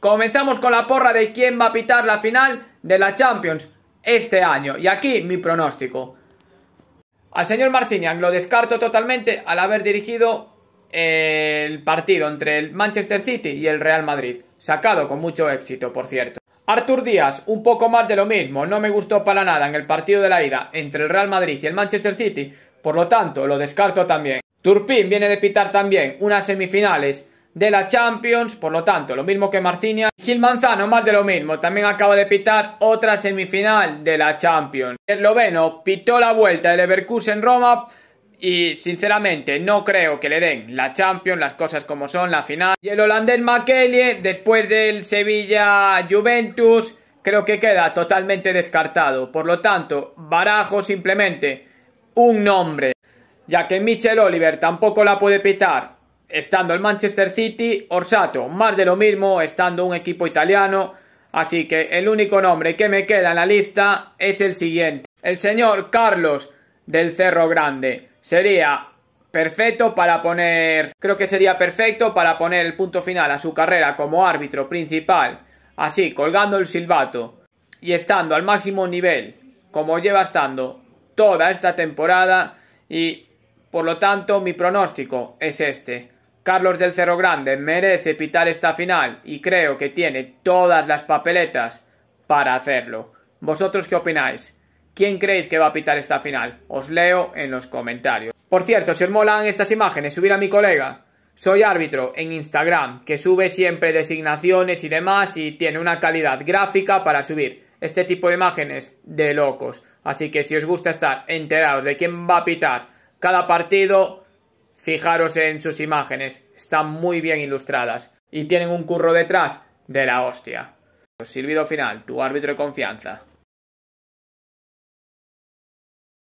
Comenzamos con la porra de quién va a pitar la final de la Champions este año. Y aquí mi pronóstico. Al señor Marciniak lo descarto totalmente al haber dirigido eh, el partido entre el Manchester City y el Real Madrid. Sacado con mucho éxito, por cierto. Artur Díaz, un poco más de lo mismo. No me gustó para nada en el partido de la ida entre el Real Madrid y el Manchester City. Por lo tanto, lo descarto también. Turpin viene de pitar también unas semifinales de la Champions, por lo tanto, lo mismo que Marcinia. Gil Manzano, más de lo mismo, también acaba de pitar otra semifinal de la Champions. El esloveno pitó la vuelta del en Roma y sinceramente no creo que le den la Champions, las cosas como son, la final. Y el holandés Makele, después del Sevilla Juventus, creo que queda totalmente descartado. Por lo tanto, barajo simplemente un nombre, ya que Michel Oliver tampoco la puede pitar estando el Manchester City, Orsato, más de lo mismo, estando un equipo italiano. Así que el único nombre que me queda en la lista es el siguiente. El señor Carlos del Cerro Grande. Sería perfecto para poner, creo que sería perfecto para poner el punto final a su carrera como árbitro principal, así colgando el silbato y estando al máximo nivel, como lleva estando toda esta temporada y por lo tanto mi pronóstico es este. Carlos del Cerro Grande merece pitar esta final y creo que tiene todas las papeletas para hacerlo. ¿Vosotros qué opináis? ¿Quién creéis que va a pitar esta final? Os leo en los comentarios. Por cierto, si os molan estas imágenes, subir a mi colega. Soy árbitro en Instagram, que sube siempre designaciones y demás y tiene una calidad gráfica para subir este tipo de imágenes de locos. Así que si os gusta estar enterados de quién va a pitar cada partido, Fijaros en sus imágenes, están muy bien ilustradas y tienen un curro detrás de la hostia. Pues Silbido final, tu árbitro de confianza.